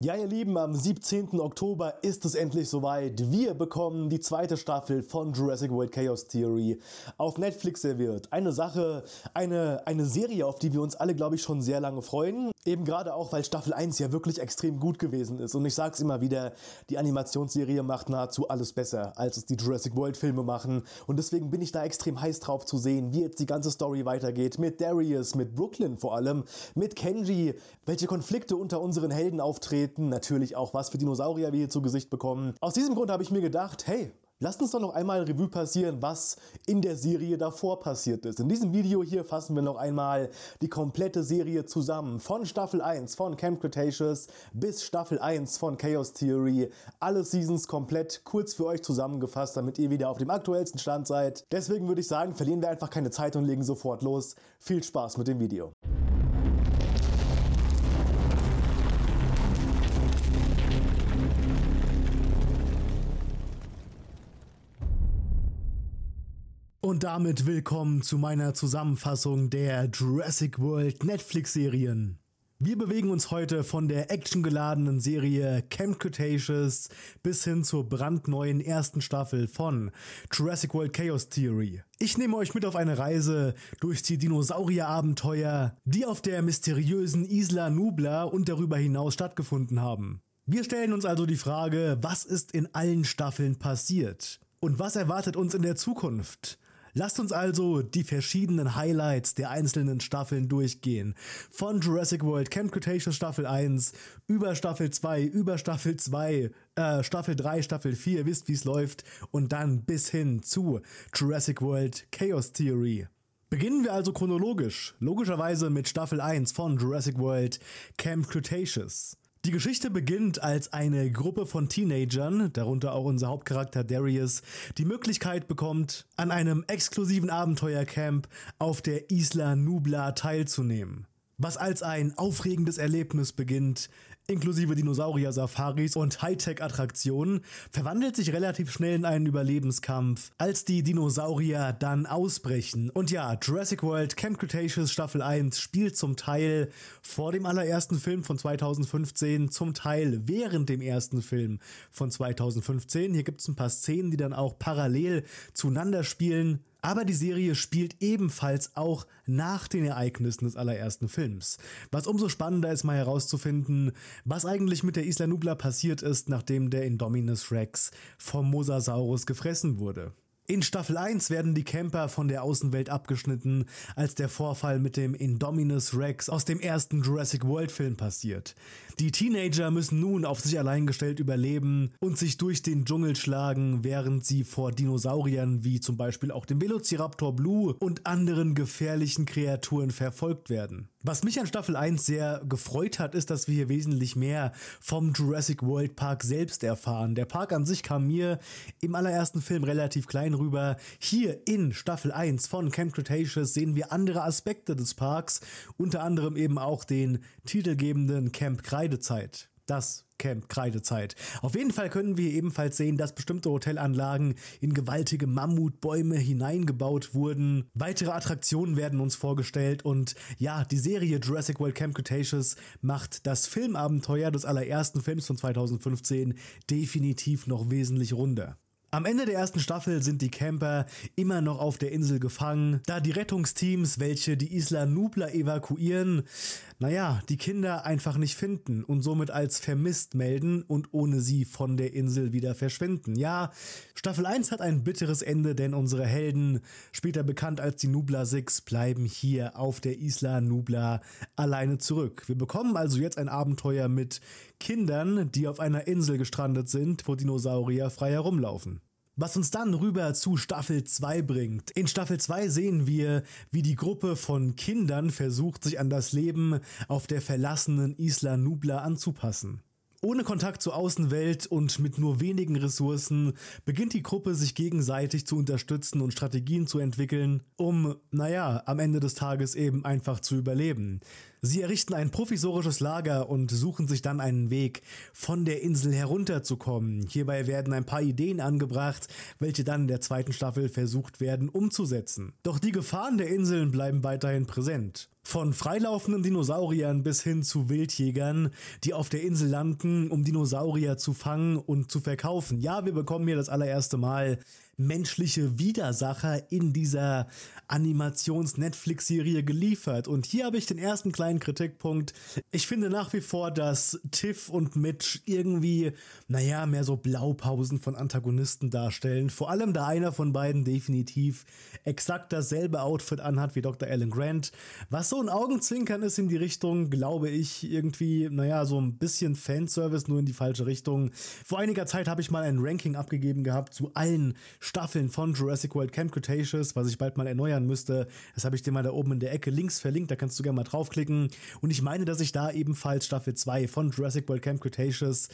Ja, ihr Lieben, am 17. Oktober ist es endlich soweit. Wir bekommen die zweite Staffel von Jurassic World Chaos Theory auf Netflix serviert. Eine Sache, eine, eine Serie, auf die wir uns alle, glaube ich, schon sehr lange freuen. Eben gerade auch, weil Staffel 1 ja wirklich extrem gut gewesen ist. Und ich sag's immer wieder, die Animationsserie macht nahezu alles besser, als es die Jurassic World Filme machen. Und deswegen bin ich da extrem heiß drauf zu sehen, wie jetzt die ganze Story weitergeht. Mit Darius, mit Brooklyn vor allem, mit Kenji, welche Konflikte unter unseren Helden auftreten Planeten natürlich auch was für Dinosaurier wir hier zu Gesicht bekommen. Aus diesem Grund habe ich mir gedacht, hey, Lasst uns doch noch einmal Revue passieren, was in der Serie davor passiert ist. In diesem Video hier fassen wir noch einmal die komplette Serie zusammen. Von Staffel 1 von Camp Cretaceous bis Staffel 1 von Chaos Theory. Alle Seasons komplett kurz für euch zusammengefasst, damit ihr wieder auf dem aktuellsten Stand seid. Deswegen würde ich sagen, verlieren wir einfach keine Zeit und legen sofort los. Viel Spaß mit dem Video. Und damit willkommen zu meiner Zusammenfassung der Jurassic World Netflix-Serien. Wir bewegen uns heute von der actiongeladenen Serie Camp Cretaceous bis hin zur brandneuen ersten Staffel von Jurassic World Chaos Theory. Ich nehme euch mit auf eine Reise durch die Dinosaurierabenteuer, die auf der mysteriösen Isla Nubla und darüber hinaus stattgefunden haben. Wir stellen uns also die Frage, was ist in allen Staffeln passiert? Und was erwartet uns in der Zukunft? Lasst uns also die verschiedenen Highlights der einzelnen Staffeln durchgehen. Von Jurassic World, Camp Cretaceous Staffel 1, über Staffel 2, über Staffel 2, äh, Staffel 3, Staffel 4, wisst wie es läuft, und dann bis hin zu Jurassic World Chaos Theory. Beginnen wir also chronologisch, logischerweise mit Staffel 1 von Jurassic World Camp Cretaceous. Die Geschichte beginnt, als eine Gruppe von Teenagern, darunter auch unser Hauptcharakter Darius, die Möglichkeit bekommt, an einem exklusiven Abenteuercamp auf der Isla Nubla teilzunehmen. Was als ein aufregendes Erlebnis beginnt, inklusive Dinosaurier-Safaris und Hightech-Attraktionen, verwandelt sich relativ schnell in einen Überlebenskampf, als die Dinosaurier dann ausbrechen. Und ja, Jurassic World Camp Cretaceous Staffel 1 spielt zum Teil vor dem allerersten Film von 2015, zum Teil während dem ersten Film von 2015. Hier gibt es ein paar Szenen, die dann auch parallel zueinander spielen. Aber die Serie spielt ebenfalls auch nach den Ereignissen des allerersten Films. Was umso spannender ist, mal herauszufinden, was eigentlich mit der Isla Nubla passiert ist, nachdem der Indominus Rex vom Mosasaurus gefressen wurde. In Staffel 1 werden die Camper von der Außenwelt abgeschnitten, als der Vorfall mit dem Indominus Rex aus dem ersten Jurassic World Film passiert. Die Teenager müssen nun auf sich allein gestellt überleben und sich durch den Dschungel schlagen, während sie vor Dinosauriern wie zum Beispiel auch dem Velociraptor Blue und anderen gefährlichen Kreaturen verfolgt werden. Was mich an Staffel 1 sehr gefreut hat, ist, dass wir hier wesentlich mehr vom Jurassic World Park selbst erfahren. Der Park an sich kam mir im allerersten Film relativ klein rüber. Hier in Staffel 1 von Camp Cretaceous sehen wir andere Aspekte des Parks, unter anderem eben auch den titelgebenden Camp Kreidezeit das Camp Kreidezeit. Auf jeden Fall können wir ebenfalls sehen, dass bestimmte Hotelanlagen in gewaltige Mammutbäume hineingebaut wurden. Weitere Attraktionen werden uns vorgestellt und ja, die Serie Jurassic World Camp Cretaceous macht das Filmabenteuer des allerersten Films von 2015 definitiv noch wesentlich runder. Am Ende der ersten Staffel sind die Camper immer noch auf der Insel gefangen, da die Rettungsteams, welche die Isla Nubla evakuieren, naja, die Kinder einfach nicht finden und somit als vermisst melden und ohne sie von der Insel wieder verschwinden. Ja, Staffel 1 hat ein bitteres Ende, denn unsere Helden, später bekannt als die Nubla Six, bleiben hier auf der Isla Nubla alleine zurück. Wir bekommen also jetzt ein Abenteuer mit Kindern, die auf einer Insel gestrandet sind, wo Dinosaurier frei herumlaufen. Was uns dann rüber zu Staffel 2 bringt. In Staffel 2 sehen wir, wie die Gruppe von Kindern versucht, sich an das Leben auf der verlassenen Isla Nubla anzupassen. Ohne Kontakt zur Außenwelt und mit nur wenigen Ressourcen beginnt die Gruppe sich gegenseitig zu unterstützen und Strategien zu entwickeln, um, naja, am Ende des Tages eben einfach zu überleben. Sie errichten ein provisorisches Lager und suchen sich dann einen Weg, von der Insel herunterzukommen. Hierbei werden ein paar Ideen angebracht, welche dann in der zweiten Staffel versucht werden umzusetzen. Doch die Gefahren der Inseln bleiben weiterhin präsent. Von freilaufenden Dinosauriern bis hin zu Wildjägern, die auf der Insel landen, um Dinosaurier zu fangen und zu verkaufen. Ja, wir bekommen hier das allererste Mal menschliche Widersacher in dieser Animations-Netflix-Serie geliefert. Und hier habe ich den ersten kleinen Kritikpunkt. Ich finde nach wie vor, dass Tiff und Mitch irgendwie, naja, mehr so Blaupausen von Antagonisten darstellen. Vor allem, da einer von beiden definitiv exakt dasselbe Outfit anhat wie Dr. Alan Grant. Was so ein Augenzwinkern ist in die Richtung, glaube ich, irgendwie, naja, so ein bisschen Fanservice, nur in die falsche Richtung. Vor einiger Zeit habe ich mal ein Ranking abgegeben gehabt zu allen Staffeln von Jurassic World Camp Cretaceous, was ich bald mal erneuern müsste. Das habe ich dir mal da oben in der Ecke links verlinkt, da kannst du gerne mal draufklicken. Und ich meine, dass ich da ebenfalls Staffel 2 von Jurassic World Camp Cretaceous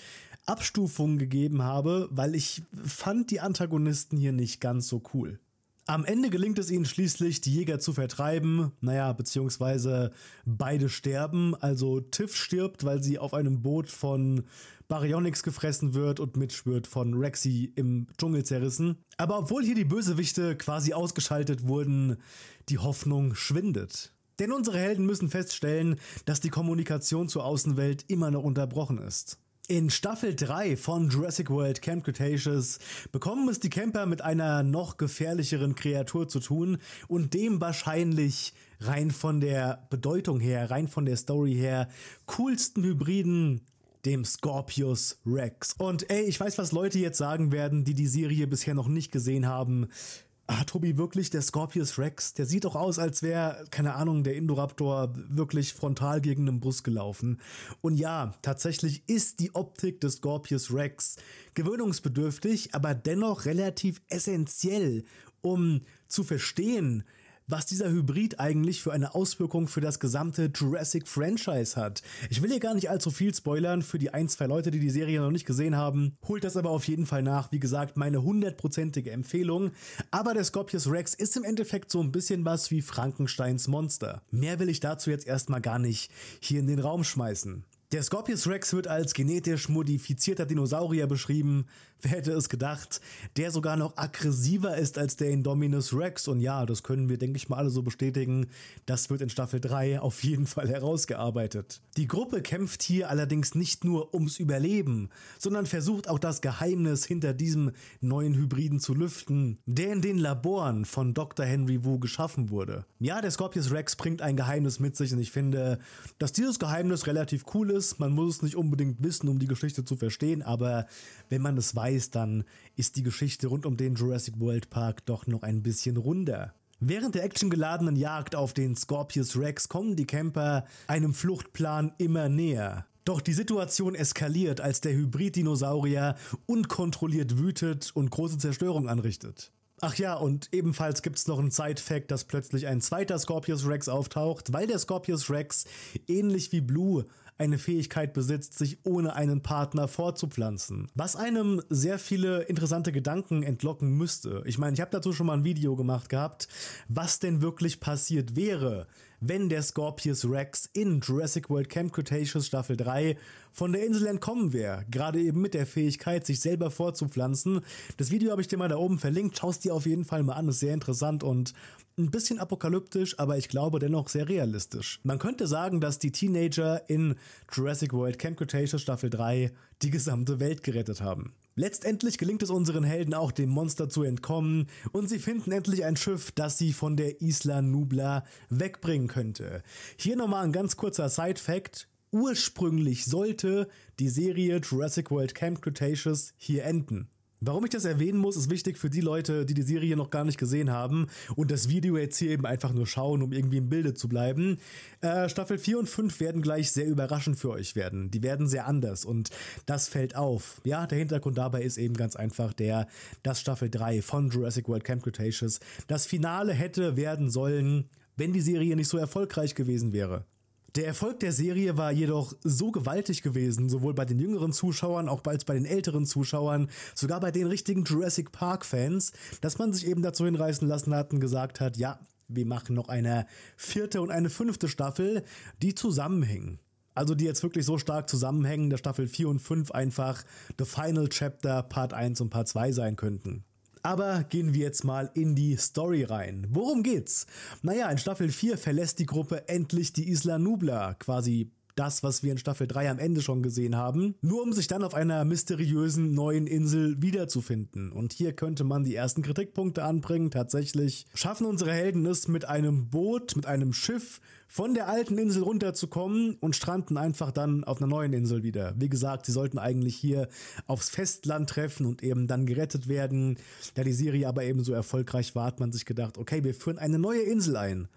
Abstufungen gegeben habe, weil ich fand die Antagonisten hier nicht ganz so cool. Am Ende gelingt es ihnen schließlich, die Jäger zu vertreiben. Naja, beziehungsweise beide sterben. Also Tiff stirbt, weil sie auf einem Boot von Baryonyx gefressen wird und Mitch von Rexy im Dschungel zerrissen. Aber obwohl hier die Bösewichte quasi ausgeschaltet wurden, die Hoffnung schwindet. Denn unsere Helden müssen feststellen, dass die Kommunikation zur Außenwelt immer noch unterbrochen ist. In Staffel 3 von Jurassic World Camp Cretaceous bekommen es die Camper mit einer noch gefährlicheren Kreatur zu tun und dem wahrscheinlich rein von der Bedeutung her, rein von der Story her, coolsten Hybriden dem Scorpius Rex. Und ey, ich weiß, was Leute jetzt sagen werden, die die Serie bisher noch nicht gesehen haben hat ah, Tobi wirklich der Scorpius Rex, der sieht doch aus, als wäre, keine Ahnung, der Indoraptor wirklich frontal gegen einen Bus gelaufen. Und ja, tatsächlich ist die Optik des Scorpius Rex gewöhnungsbedürftig, aber dennoch relativ essentiell, um zu verstehen, was dieser Hybrid eigentlich für eine Auswirkung für das gesamte Jurassic Franchise hat. Ich will hier gar nicht allzu viel spoilern für die ein, zwei Leute, die die Serie noch nicht gesehen haben. Holt das aber auf jeden Fall nach. Wie gesagt, meine hundertprozentige Empfehlung. Aber der Scorpius Rex ist im Endeffekt so ein bisschen was wie Frankensteins Monster. Mehr will ich dazu jetzt erstmal gar nicht hier in den Raum schmeißen. Der Scorpius Rex wird als genetisch modifizierter Dinosaurier beschrieben. Wer hätte es gedacht? Der sogar noch aggressiver ist als der Indominus Rex. Und ja, das können wir, denke ich mal, alle so bestätigen. Das wird in Staffel 3 auf jeden Fall herausgearbeitet. Die Gruppe kämpft hier allerdings nicht nur ums Überleben, sondern versucht auch das Geheimnis hinter diesem neuen Hybriden zu lüften, der in den Laboren von Dr. Henry Wu geschaffen wurde. Ja, der Scorpius Rex bringt ein Geheimnis mit sich und ich finde, dass dieses Geheimnis relativ cool ist ist. Man muss es nicht unbedingt wissen, um die Geschichte zu verstehen, aber wenn man es weiß, dann ist die Geschichte rund um den Jurassic World Park doch noch ein bisschen runder. Während der actiongeladenen Jagd auf den Scorpius Rex kommen die Camper einem Fluchtplan immer näher. Doch die Situation eskaliert, als der Hybrid-Dinosaurier unkontrolliert wütet und große Zerstörung anrichtet. Ach ja, und ebenfalls gibt's noch einen Side-Fact, dass plötzlich ein zweiter Scorpius Rex auftaucht, weil der Scorpius Rex, ähnlich wie Blue, eine Fähigkeit besitzt, sich ohne einen Partner fortzupflanzen. Was einem sehr viele interessante Gedanken entlocken müsste. Ich meine, ich habe dazu schon mal ein Video gemacht gehabt, was denn wirklich passiert wäre, wenn der Scorpius Rex in Jurassic World Camp Cretaceous Staffel 3 von der Insel entkommen wäre. Gerade eben mit der Fähigkeit, sich selber vorzupflanzen. Das Video habe ich dir mal da oben verlinkt. Schau es dir auf jeden Fall mal an. Ist sehr interessant und ein bisschen apokalyptisch, aber ich glaube dennoch sehr realistisch. Man könnte sagen, dass die Teenager in Jurassic World Camp Cretaceous Staffel 3 die gesamte Welt gerettet haben. Letztendlich gelingt es unseren Helden auch, dem Monster zu entkommen, und sie finden endlich ein Schiff, das sie von der Isla Nubla wegbringen könnte. Hier nochmal ein ganz kurzer Side-Fact. Ursprünglich sollte die Serie Jurassic World Camp Cretaceous hier enden. Warum ich das erwähnen muss, ist wichtig für die Leute, die die Serie noch gar nicht gesehen haben und das Video jetzt hier eben einfach nur schauen, um irgendwie im Bilde zu bleiben. Äh, Staffel 4 und 5 werden gleich sehr überraschend für euch werden. Die werden sehr anders und das fällt auf. Ja, der Hintergrund dabei ist eben ganz einfach der, dass Staffel 3 von Jurassic World Camp Cretaceous das Finale hätte werden sollen, wenn die Serie nicht so erfolgreich gewesen wäre. Der Erfolg der Serie war jedoch so gewaltig gewesen, sowohl bei den jüngeren Zuschauern, auch als bei den älteren Zuschauern, sogar bei den richtigen Jurassic Park-Fans, dass man sich eben dazu hinreißen lassen hat und gesagt hat, ja, wir machen noch eine vierte und eine fünfte Staffel, die zusammenhängen. Also die jetzt wirklich so stark zusammenhängen, dass Staffel 4 und 5 einfach The Final Chapter Part 1 und Part 2 sein könnten. Aber gehen wir jetzt mal in die Story rein. Worum geht's? Naja, in Staffel 4 verlässt die Gruppe endlich die Isla Nubla, quasi das, was wir in Staffel 3 am Ende schon gesehen haben, nur um sich dann auf einer mysteriösen neuen Insel wiederzufinden. Und hier könnte man die ersten Kritikpunkte anbringen. Tatsächlich schaffen unsere Helden es, mit einem Boot, mit einem Schiff von der alten Insel runterzukommen und stranden einfach dann auf einer neuen Insel wieder. Wie gesagt, sie sollten eigentlich hier aufs Festland treffen und eben dann gerettet werden. Da die Serie aber eben so erfolgreich war, hat man sich gedacht, okay, wir führen eine neue Insel ein.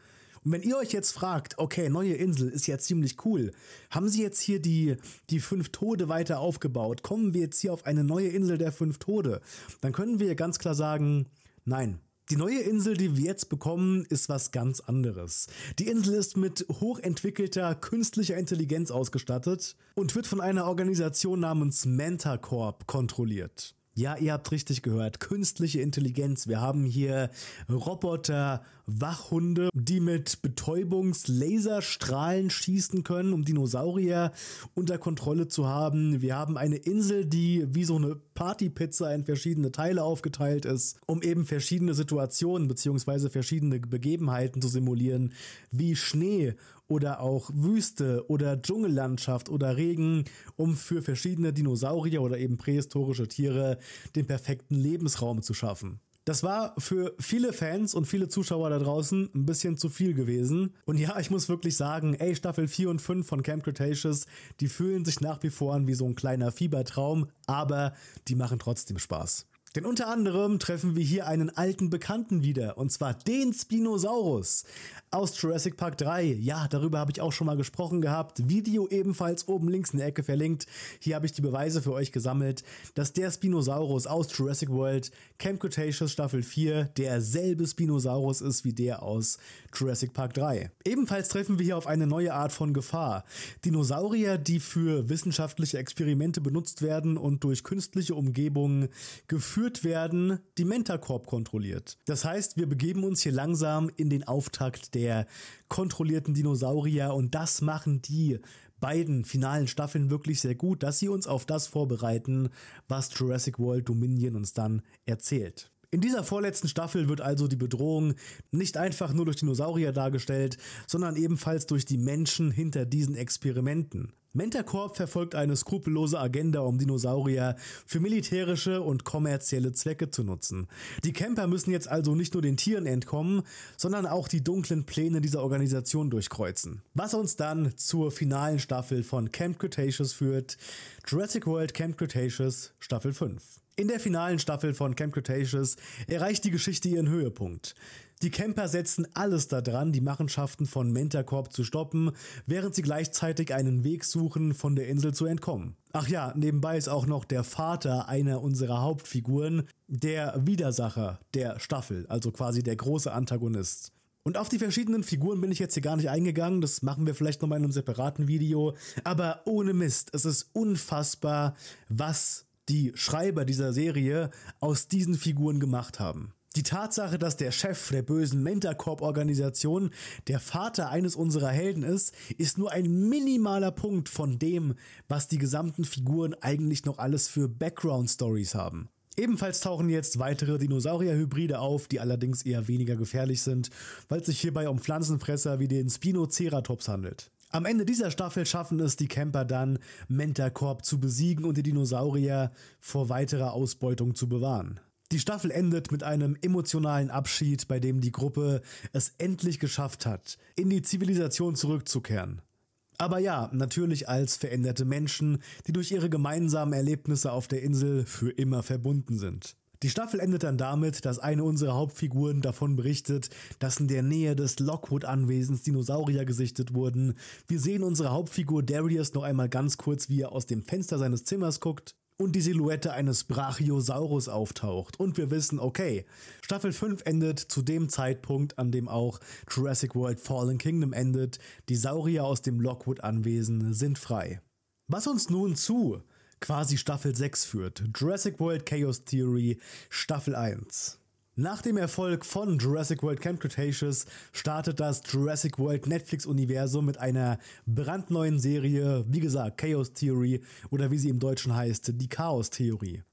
Und wenn ihr euch jetzt fragt, okay, neue Insel ist ja ziemlich cool, haben sie jetzt hier die, die fünf Tode weiter aufgebaut, kommen wir jetzt hier auf eine neue Insel der fünf Tode, dann können wir ganz klar sagen, nein, die neue Insel, die wir jetzt bekommen, ist was ganz anderes. Die Insel ist mit hochentwickelter künstlicher Intelligenz ausgestattet und wird von einer Organisation namens Mentacorp kontrolliert. Ja, ihr habt richtig gehört. Künstliche Intelligenz. Wir haben hier Roboter, Wachhunde, die mit Betäubungslaserstrahlen schießen können, um Dinosaurier unter Kontrolle zu haben. Wir haben eine Insel, die wie so eine Partypizza in verschiedene Teile aufgeteilt ist, um eben verschiedene Situationen bzw. verschiedene Begebenheiten zu simulieren, wie Schnee oder auch Wüste oder Dschungellandschaft oder Regen, um für verschiedene Dinosaurier oder eben prähistorische Tiere den perfekten Lebensraum zu schaffen. Das war für viele Fans und viele Zuschauer da draußen ein bisschen zu viel gewesen. Und ja, ich muss wirklich sagen, ey, Staffel 4 und 5 von Camp Cretaceous, die fühlen sich nach wie vor an wie so ein kleiner Fiebertraum, aber die machen trotzdem Spaß. Denn unter anderem treffen wir hier einen alten Bekannten wieder, und zwar den Spinosaurus aus Jurassic Park 3. Ja, darüber habe ich auch schon mal gesprochen gehabt. Video ebenfalls oben links in der Ecke verlinkt. Hier habe ich die Beweise für euch gesammelt, dass der Spinosaurus aus Jurassic World Camp Cretaceous Staffel 4 derselbe Spinosaurus ist wie der aus Jurassic Park 3. Ebenfalls treffen wir hier auf eine neue Art von Gefahr. Dinosaurier, die für wissenschaftliche Experimente benutzt werden und durch künstliche Umgebungen geführt geführt werden, die Mentacorp kontrolliert. Das heißt, wir begeben uns hier langsam in den Auftakt der kontrollierten Dinosaurier und das machen die beiden finalen Staffeln wirklich sehr gut, dass sie uns auf das vorbereiten, was Jurassic World Dominion uns dann erzählt. In dieser vorletzten Staffel wird also die Bedrohung nicht einfach nur durch Dinosaurier dargestellt, sondern ebenfalls durch die Menschen hinter diesen Experimenten. Mentacorp verfolgt eine skrupellose Agenda, um Dinosaurier für militärische und kommerzielle Zwecke zu nutzen. Die Camper müssen jetzt also nicht nur den Tieren entkommen, sondern auch die dunklen Pläne dieser Organisation durchkreuzen. Was uns dann zur finalen Staffel von Camp Cretaceous führt, Jurassic World Camp Cretaceous Staffel 5. In der finalen Staffel von Camp Cretaceous erreicht die Geschichte ihren Höhepunkt. Die Camper setzen alles daran, die Machenschaften von Mentacorp zu stoppen, während sie gleichzeitig einen Weg suchen, von der Insel zu entkommen. Ach ja, nebenbei ist auch noch der Vater einer unserer Hauptfiguren der Widersacher der Staffel, also quasi der große Antagonist. Und auf die verschiedenen Figuren bin ich jetzt hier gar nicht eingegangen, das machen wir vielleicht nochmal in einem separaten Video, aber ohne Mist, es ist unfassbar, was die Schreiber dieser Serie aus diesen Figuren gemacht haben. Die Tatsache, dass der Chef der bösen Mentacorp-Organisation der Vater eines unserer Helden ist, ist nur ein minimaler Punkt von dem, was die gesamten Figuren eigentlich noch alles für Background-Stories haben. Ebenfalls tauchen jetzt weitere Dinosaurier-Hybride auf, die allerdings eher weniger gefährlich sind, weil es sich hierbei um Pflanzenfresser wie den Spinoceratops handelt. Am Ende dieser Staffel schaffen es die Camper dann, Mentakorb zu besiegen und die Dinosaurier vor weiterer Ausbeutung zu bewahren. Die Staffel endet mit einem emotionalen Abschied, bei dem die Gruppe es endlich geschafft hat, in die Zivilisation zurückzukehren. Aber ja, natürlich als veränderte Menschen, die durch ihre gemeinsamen Erlebnisse auf der Insel für immer verbunden sind. Die Staffel endet dann damit, dass eine unserer Hauptfiguren davon berichtet, dass in der Nähe des Lockwood-Anwesens Dinosaurier gesichtet wurden. Wir sehen unsere Hauptfigur Darius noch einmal ganz kurz, wie er aus dem Fenster seines Zimmers guckt und die Silhouette eines Brachiosaurus auftaucht. Und wir wissen, okay, Staffel 5 endet zu dem Zeitpunkt, an dem auch Jurassic World Fallen Kingdom endet. Die Saurier aus dem Lockwood-Anwesen sind frei. Was uns nun zu quasi Staffel 6 führt. Jurassic World Chaos Theory Staffel 1. Nach dem Erfolg von Jurassic World Camp Cretaceous startet das Jurassic World Netflix-Universum mit einer brandneuen Serie, wie gesagt, Chaos Theory oder wie sie im Deutschen heißt, die Chaos Theorie.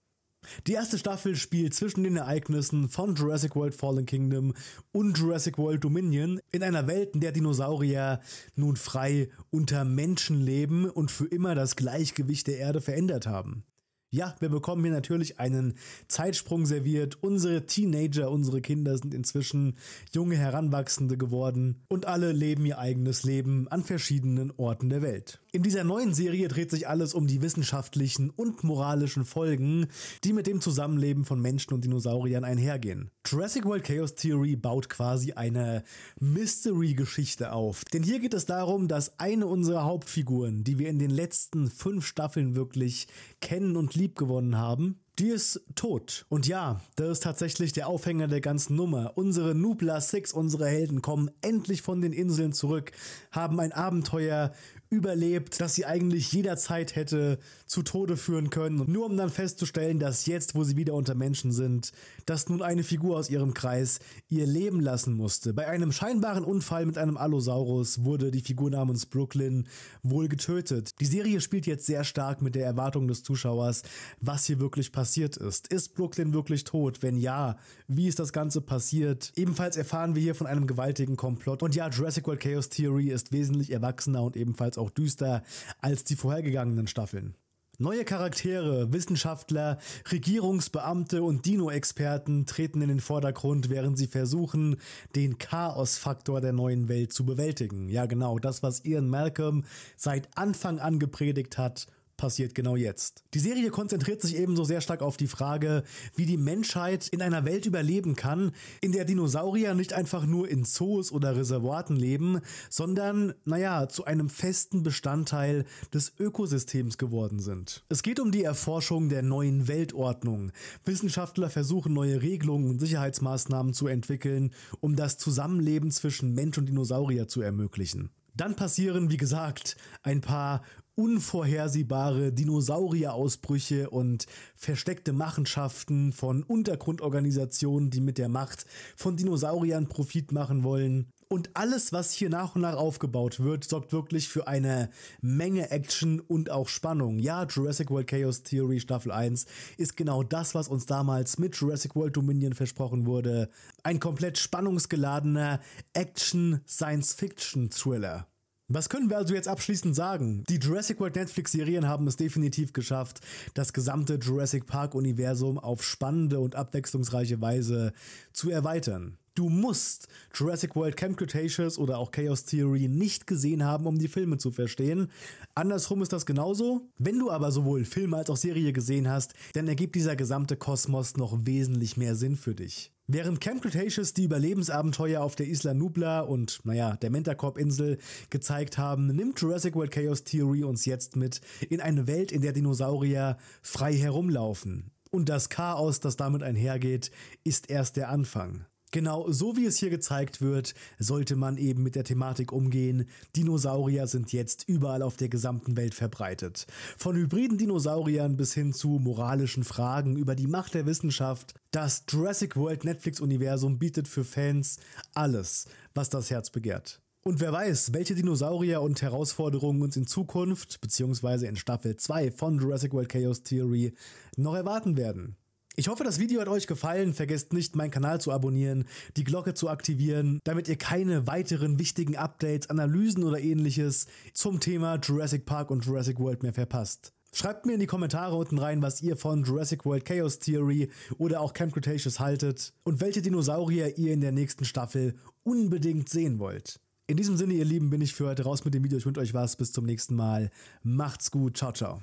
Die erste Staffel spielt zwischen den Ereignissen von Jurassic World Fallen Kingdom und Jurassic World Dominion in einer Welt, in der Dinosaurier nun frei unter Menschen leben und für immer das Gleichgewicht der Erde verändert haben. Ja, wir bekommen hier natürlich einen Zeitsprung serviert. Unsere Teenager, unsere Kinder sind inzwischen junge Heranwachsende geworden und alle leben ihr eigenes Leben an verschiedenen Orten der Welt. In dieser neuen Serie dreht sich alles um die wissenschaftlichen und moralischen Folgen, die mit dem Zusammenleben von Menschen und Dinosauriern einhergehen. Jurassic World Chaos Theory baut quasi eine Mystery-Geschichte auf. Denn hier geht es darum, dass eine unserer Hauptfiguren, die wir in den letzten fünf Staffeln wirklich kennen und lieben, lieb gewonnen haben. Die ist tot. Und ja, das ist tatsächlich der Aufhänger der ganzen Nummer. Unsere Nubla Six, unsere Helden, kommen endlich von den Inseln zurück, haben ein Abenteuer überlebt, das sie eigentlich jederzeit hätte zu Tode führen können, nur um dann festzustellen, dass jetzt, wo sie wieder unter Menschen sind, dass nun eine Figur aus ihrem Kreis ihr Leben lassen musste. Bei einem scheinbaren Unfall mit einem Allosaurus wurde die Figur namens Brooklyn wohl getötet. Die Serie spielt jetzt sehr stark mit der Erwartung des Zuschauers, was hier wirklich passiert passiert ist. Ist Brooklyn wirklich tot? Wenn ja, wie ist das Ganze passiert? Ebenfalls erfahren wir hier von einem gewaltigen Komplott. Und ja, Jurassic World Chaos Theory ist wesentlich erwachsener und ebenfalls auch düster als die vorhergegangenen Staffeln. Neue Charaktere, Wissenschaftler, Regierungsbeamte und Dino-Experten treten in den Vordergrund, während sie versuchen, den Chaos-Faktor der neuen Welt zu bewältigen. Ja, genau, das, was Ian Malcolm seit Anfang an gepredigt hat passiert genau jetzt. Die Serie konzentriert sich ebenso sehr stark auf die Frage, wie die Menschheit in einer Welt überleben kann, in der Dinosaurier nicht einfach nur in Zoos oder Reservaten leben, sondern, naja, zu einem festen Bestandteil des Ökosystems geworden sind. Es geht um die Erforschung der neuen Weltordnung. Wissenschaftler versuchen neue Regelungen und Sicherheitsmaßnahmen zu entwickeln, um das Zusammenleben zwischen Mensch und Dinosaurier zu ermöglichen. Dann passieren, wie gesagt, ein paar unvorhersehbare Dinosaurierausbrüche und versteckte Machenschaften von Untergrundorganisationen, die mit der Macht von Dinosauriern Profit machen wollen. Und alles, was hier nach und nach aufgebaut wird, sorgt wirklich für eine Menge Action und auch Spannung. Ja, Jurassic World Chaos Theory Staffel 1 ist genau das, was uns damals mit Jurassic World Dominion versprochen wurde. Ein komplett spannungsgeladener Action-Science-Fiction-Thriller. Was können wir also jetzt abschließend sagen? Die Jurassic World Netflix-Serien haben es definitiv geschafft, das gesamte Jurassic Park-Universum auf spannende und abwechslungsreiche Weise zu erweitern. Du musst Jurassic World Camp Cretaceous oder auch Chaos Theory nicht gesehen haben, um die Filme zu verstehen. Andersrum ist das genauso. Wenn du aber sowohl Film als auch Serie gesehen hast, dann ergibt dieser gesamte Kosmos noch wesentlich mehr Sinn für dich. Während Camp Cretaceous die Überlebensabenteuer auf der Isla Nubla und, naja, der Mentacorp-Insel gezeigt haben, nimmt Jurassic World Chaos Theory uns jetzt mit in eine Welt, in der Dinosaurier frei herumlaufen. Und das Chaos, das damit einhergeht, ist erst der Anfang. Genau so wie es hier gezeigt wird, sollte man eben mit der Thematik umgehen. Dinosaurier sind jetzt überall auf der gesamten Welt verbreitet. Von hybriden Dinosauriern bis hin zu moralischen Fragen über die Macht der Wissenschaft. Das Jurassic World Netflix-Universum bietet für Fans alles, was das Herz begehrt. Und wer weiß, welche Dinosaurier und Herausforderungen uns in Zukunft, beziehungsweise in Staffel 2 von Jurassic World Chaos Theory, noch erwarten werden. Ich hoffe, das Video hat euch gefallen. Vergesst nicht, meinen Kanal zu abonnieren, die Glocke zu aktivieren, damit ihr keine weiteren wichtigen Updates, Analysen oder ähnliches zum Thema Jurassic Park und Jurassic World mehr verpasst. Schreibt mir in die Kommentare unten rein, was ihr von Jurassic World Chaos Theory oder auch Camp Cretaceous haltet und welche Dinosaurier ihr in der nächsten Staffel unbedingt sehen wollt. In diesem Sinne, ihr Lieben, bin ich für heute raus mit dem Video. Ich wünsche euch was. Bis zum nächsten Mal. Macht's gut. Ciao, ciao.